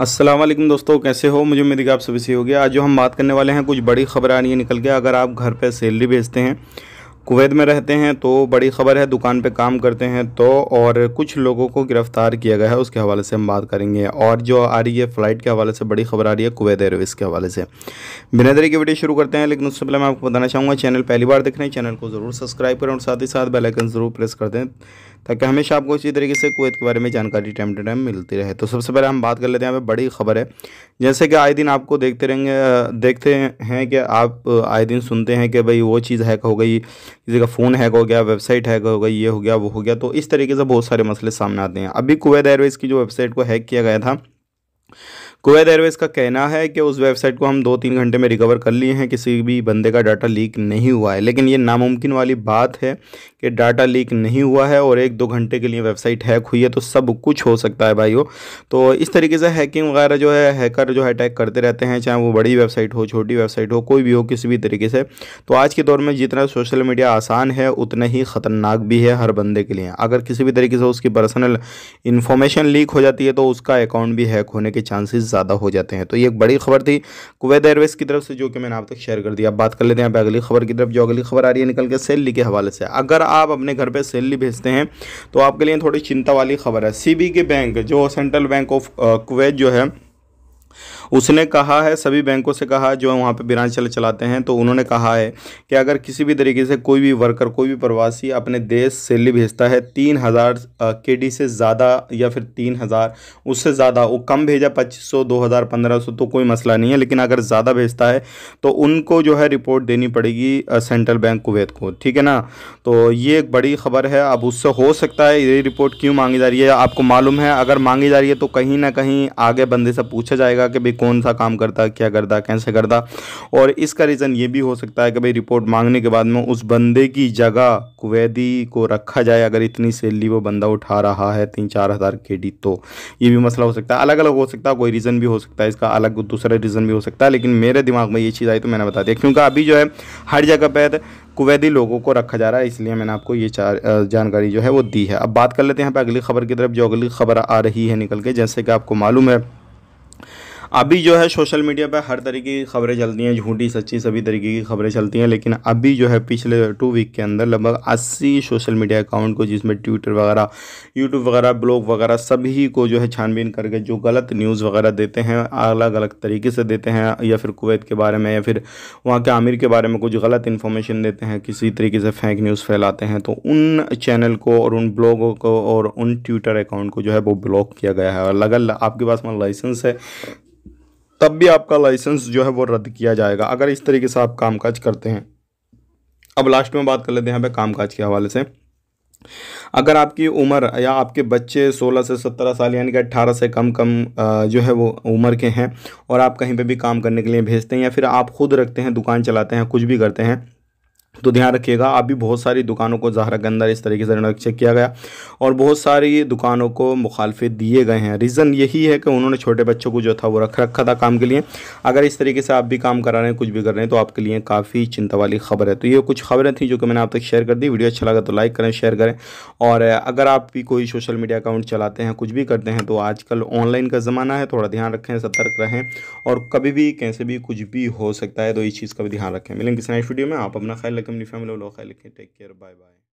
अस्सलाम वालेकुम दोस्तों कैसे हो मुझे उम्मीद कि आप सभी से हो गया आज जो हम बात करने वाले हैं कुछ बड़ी खबर आ रही है निकल के अगर आप घर पे सैलरी भेजते हैं कुवैत में रहते हैं तो बड़ी खबर है दुकान पे काम करते हैं तो और कुछ लोगों को गिरफ्तार किया गया है उसके हवाले से हम बात करेंगे और जो आ रही है फ़्लाइट के हवाले से बड़ी खबर आ रही है कुवैत एयरवेज़ के हवाले से बिना की वीडियो शुरू करते हैं लेकिन उससे पहले मैं आपको बताना चाहूँगा चैनल पहली बार देख रहे हैं चैनल को ज़रूर सब्सक्राइब करें और साथ ही साथ बेलाइकन ज़रूर प्रेस कर दें ताकि हमेशा आपको इसी तरीके से कुवैत के बारे में जानकारी टाइम टू टाइम मिलती रहे तो सबसे पहले हम बात कर लेते हैं यहाँ पर बड़ी खबर है जैसे कि आए दिन आपको देखते रहेंगे देखते हैं कि आप आए दिन सुनते हैं कि भाई वो चीज़ हैक हो गई किसी का फ़ोन हैक हो गया वेबसाइट हैक हो गई ये हो गया वो हो गया तो इस तरीके से बहुत सारे मसले सामने आते हैं अभी कुवैत एयरवेज़ की जो वेबसाइट को हैक किया गया था कुवैत एयरवेज का कहना है कि उस वेबसाइट को हम दो तीन घंटे में रिकवर कर लिए हैं किसी भी बंदे का डाटा लीक नहीं हुआ है लेकिन ये नामुमकिन वाली बात है कि डाटा लीक नहीं हुआ है और एक दो घंटे के लिए वेबसाइट हैक हुई है तो सब कुछ हो सकता है भाई हो तो इस तरीके से हैकिंग वगैरह जो है हैकर जो है अटैक करते रहते हैं चाहे वो बड़ी वेबसाइट हो छोटी वेबसाइट हो कोई भी हो किसी भी तरीके से तो आज के दौर में जितना सोशल मीडिया आसान है उतना ही ख़तरनाक भी है हर बंदे के लिए अगर किसी भी तरीके से उसकी पर्सनल इन्फॉर्मेशन लीक हो जाती है तो उसका अकाउंट भी हैक होने के चांसेस ज़्यादा हो जाते हैं तो ये एक बड़ी खबर थी कुवैत एयरवेज की तरफ से जो कि मैंने आप तक शेयर कर दिया बात कर लेते हैं आप अगली खबर की तरफ जो अगली खबर आ रही है निकल के सैलरी के हवाले से अगर आप अपने घर पर सैलरी भेजते हैं तो आपके लिए थोड़ी चिंता वाली खबर है सी के बैंक जो सेंट्रल बैंक ऑफ कुवैत जो है उसने कहा है सभी बैंकों से कहा जो वहाँ पर ब्रांच चले चलाते हैं तो उन्होंने कहा है कि अगर किसी भी तरीके से कोई भी वर्कर कोई भी प्रवासी अपने देश सैलरी भेजता है तीन हज़ार के डी से ज़्यादा या फिर तीन हज़ार उससे ज़्यादा वो कम भेजा पच्चीस सौ दो हज़ार पंद्रह सौ तो कोई मसला नहीं है लेकिन अगर ज़्यादा भेजता है तो उनको जो है रिपोर्ट देनी पड़ेगी सेंट्रल बैंक कुवैत को ठीक है ना तो ये एक बड़ी खबर है अब उससे हो सकता है ये रिपोर्ट क्यों मांगी जा रही है आपको मालूम है अगर मांगी जा रही है तो कहीं ना कहीं आगे बंदे से पूछा जाएगा कि कौन सा काम करता है क्या करता कैसे करता और इसका रीज़न ये भी हो सकता है कि भाई रिपोर्ट मांगने के बाद में उस बंदे की जगह कुवैदी को रखा जाए अगर इतनी सैलरी वो बंदा उठा रहा है तीन चार हज़ार के डी तो ये भी मसला हो सकता है अलग अलग हो सकता है कोई रीज़न भी हो सकता है इसका अलग दूसरा रीज़न भी हो सकता है लेकिन मेरे दिमाग में ये चीज़ आई तो मैंने बता दिया क्योंकि अभी जो है हर जगह पर कुवैदी लोगों को रखा जा रहा है इसलिए मैंने आपको ये चार जानकारी जो है वो दी है अब बात कर लेते हैं यहाँ पर अगली खबर की तरफ जो अगली खबर आ रही है निकल के जैसे कि आपको मालूम है अभी जो है सोशल मीडिया पर हर तरीके की खबरें चलती हैं झूठी सच्ची सभी तरीके की खबरें चलती हैं लेकिन अभी जो है पिछले टू वीक के अंदर लगभग अस्सी सोशल मीडिया अकाउंट को जिसमें ट्विटर वगैरह यूट्यूब वगैरह ब्लॉग वगैरह सभी को जो है छानबीन करके जो गलत न्यूज़ वगैरह देते हैं अलग अलग तरीके से देते हैं या फिर कुवैत के बारे में या फिर वहाँ के आमिर के बारे में कुछ गलत इन्फॉर्मेशन देते हैं किसी तरीके से फेंक न्यूज़ फैलाते हैं तो उन चैनल को और उन ब्लॉगों को और उन ट्विटर अकाउंट को जो है वो ब्लॉक किया गया है और अगर आपके पास में लाइसेंस है तब भी आपका लाइसेंस जो है वो रद्द किया जाएगा अगर इस तरीके से आप कामकाज करते हैं अब लास्ट में बात कर लेते हैं हमें कामकाज के हवाले से अगर आपकी उम्र या आपके बच्चे 16 से 17 साल यानी कि 18 से कम कम जो है वो उम्र के हैं और आप कहीं पे भी काम करने के लिए भेजते हैं या फिर आप खुद रखते हैं दुकान चलाते हैं कुछ भी करते हैं तो ध्यान रखिएगा आप भी बहुत सारी दुकानों को जहरा के अंदर इस तरीके से निरीक्षक किया गया और बहुत सारी दुकानों को मुखालफे दिए गए हैं रीज़न यही है कि उन्होंने छोटे बच्चों को जो था वो रख रखा था काम के लिए अगर इस तरीके से आप भी काम करा रहे हैं कुछ भी कर रहे हैं तो आपके लिए काफ़ी चिंता वाली खबर है तो ये कुछ खबरें थी जो कि मैंने आप तक शेयर कर दी वीडियो अच्छा लगा तो लाइक करें शेयर करें और अगर आप भी कोई सोशल मीडिया अकाउंट चलाते हैं कुछ भी करते हैं तो आजकल ऑनलाइन का ज़माना है थोड़ा ध्यान रखें सतर्क रहें और कभी भी कैसे भी कुछ भी हो सकता है तो इस चीज़ का भी ध्यान रखें मिलेंगे किसी नेक्स्ट वीडियो में आप अपना ख्याल वेलकम न्यू फैमिली लोग लिखें टेक केयर बाय बाय